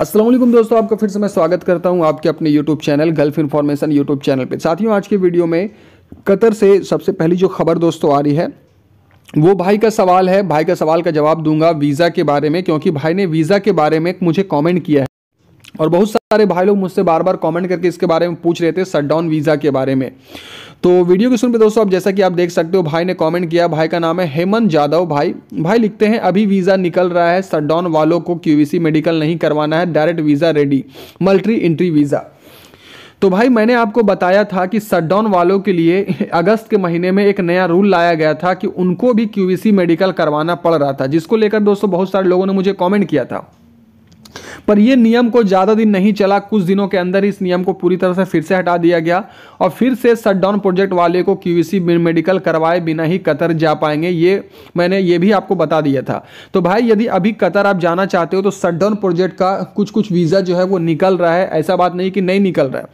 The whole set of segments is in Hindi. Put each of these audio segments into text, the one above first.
असलम दोस्तों आपका फिर से मैं स्वागत करता हूं आपके अपने YouTube channel Gulf Information YouTube channel पे साथियों आज के वीडियो में कतर से सबसे पहली जो खबर दोस्तों आ रही है वो भाई का सवाल है भाई का सवाल का जवाब दूंगा वीज़ा के बारे में क्योंकि भाई ने वीज़ा के बारे में मुझे कॉमेंट किया है और बहुत सारे भाई लोग मुझसे बार बार कॉमेंट करके इसके बारे में पूछ रहे थे डाउन वीज़ा के बारे में तो वीडियो के सुन पे दोस्तों आप जैसा कि आप देख सकते हो भाई ने कॉमेंट किया भाई का नाम है हेमंत यादव भाई भाई लिखते हैं अभी वीज़ा निकल रहा है शटडाउन वालों को क्यूवीसी मेडिकल नहीं करवाना है direct visa ready multi entry visa तो भाई मैंने आपको बताया था कि शटडाउन वालों के लिए अगस्त के महीने में एक नया रूल लाया गया था कि उनको भी क्यूवीसी मेडिकल करवाना पड़ रहा था जिसको लेकर दोस्तों बहुत सारे लोगों ने मुझे कमेंट किया था पर यह नियम को ज़्यादा दिन नहीं चला कुछ दिनों के अंदर इस नियम को पूरी तरह से फिर से हटा दिया गया और फिर से शटडाउन प्रोजेक्ट वाले को क्यूसी मेडिकल करवाए बिना ही कतर जा पाएंगे ये मैंने ये भी आपको बता दिया था तो भाई यदि अभी कतर आप जाना चाहते हो तो शटडाउन प्रोजेक्ट का कुछ कुछ वीज़ा जो है वो निकल रहा है ऐसा बात नहीं कि नहीं निकल रहा है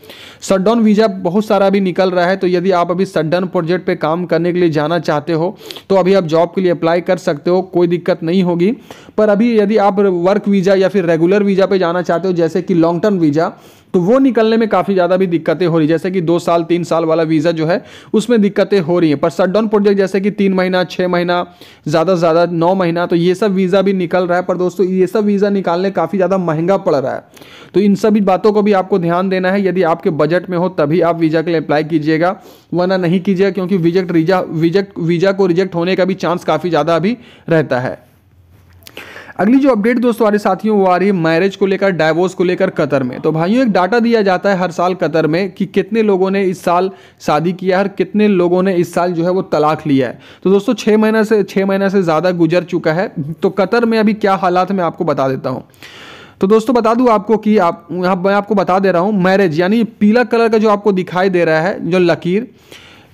शटडाउन वीज़ा बहुत सारा अभी निकल रहा है तो यदि आप अभी शटडाउन प्रोजेक्ट पर काम करने के लिए जाना चाहते हो तो अभी आप जॉब के लिए अप्लाई कर सकते हो कोई दिक्कत नहीं होगी पर अभी यदि आप वर्क वीज़ा या फिर रेगुलर वीज़ा वीज़ा पे जाना चाहते हो जैसे कि लॉन्ग टर्म वीज़ा तो वो निकलने में काफ़ी ज़्यादा भी दिक्कतें हो रही जैसे कि दो साल तीन साल वाला वीज़ा जो है उसमें दिक्कतें हो रही हैं पर शटडाउन प्रोजेक्ट जैसे कि तीन महीना छः महीना ज़्यादा से ज़्यादा नौ महीना तो ये सब वीज़ा भी निकल रहा है पर दोस्तों ये सब वीज़ा निकालने काफ़ी ज़्यादा महंगा पड़ रहा है तो इन सभी बातों को भी आपको ध्यान देना है यदि आपके बजट में हो तभी आप वीज़ा के लिए अप्लाई कीजिएगा वरना नहीं कीजिएगा क्योंकि विजेक्ट वीज़ा वीज़ा को रिजेक्ट होने का भी चांस काफ़ी ज़्यादा अभी रहता है अगली जो अपडेट दोस्तों हमारे साथियों वो आ रही है मैरिज को लेकर डायवोर्स को लेकर कतर में तो भाइयों एक डाटा दिया जाता है हर साल कतर में कि कितने लोगों ने इस साल शादी किया है और कितने लोगों ने इस साल जो है वो तलाक लिया है तो दोस्तों छः महीना से छः महीना से ज़्यादा गुजर चुका है तो कतर में अभी क्या हालात मैं आपको बता देता हूँ तो दोस्तों बता दूं आपको कि आप यहाँ मैं आपको बता दे रहा हूँ मैरिज यानी पीला कलर का जो आपको दिखाई दे रहा है जो लकीर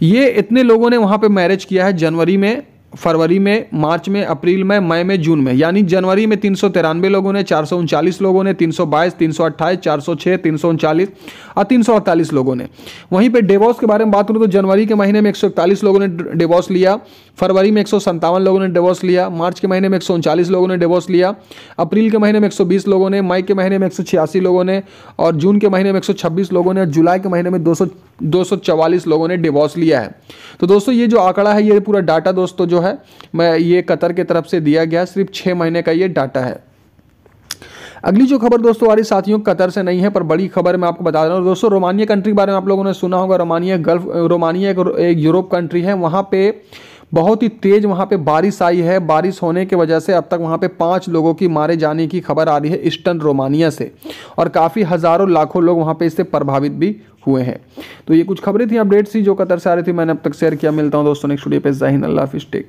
ये इतने लोगों ने वहाँ पे मैरिज किया है जनवरी में फरवरी में मार्च में अप्रैल में मई में जून में यानी जनवरी में तीन लोगों ने चार लोगों ने तीन सौ बाईस तीन सौ अट्ठाईस चार सौ छः तीन सौ उनचालीस और तीन सौ अड़तालीस लोगों ने वहीं पे डिवोर्स के बारे में बात करूँ तो जनवरी के महीने में एक सौ इकतालीस लोगों ने डिवोर्स लिया फरवरी में एक सौ संतावन लोगों ने डिवोर्स लिया मार्च के महीने में एक सौ उनचालीस लोगों ने डिवोर्स लिया अप्रैल के महीने में एक सौ बीस लोगों ने मई के महीने में एक सौ छियासी लोगों ने और जून के महीने में एक सौ छब्बीस लोगों ने और जुलाई के महीने में दो सौ दो सौ चवालीस लोगों ने डिवोर्स लिया है तो दोस्तों ये जो आंकड़ा है ये पूरा डाटा दोस्तों जो जो है मैं ये कतर के तरफ से दिया गया सिर्फ छः महीने का ये डाटा है अगली जो खबर दोस्तों हमारी साथियों कतर से नहीं है पर बड़ी खबर मैं आपको बता रहा हूँ दोस्तों रोमानिया कंट्री के बारे में आप लोगों ने सुना होगा रोमानिया गल्फ रोमानिया एक यूरोप कंट्री है वहाँ पे बहुत ही तेज़ वहाँ पे बारिश आई है बारिश होने की वजह से अब तक वहाँ पे पाँच लोगों की मारे जाने की खबर आ रही है ईस्टर्न रोमानिया से और काफ़ी हज़ारों लाखों लोग वहाँ पे इससे प्रभावित भी हुए हैं तो ये कुछ खबरें थी अपडेट्स थी जो कतर से आ रही थी मैंने अब तक शेयर किया मिलता हूँ दोस्तों नेक्स्ट वीडियो पे जहीन अल्लाह हाफिज़ टेक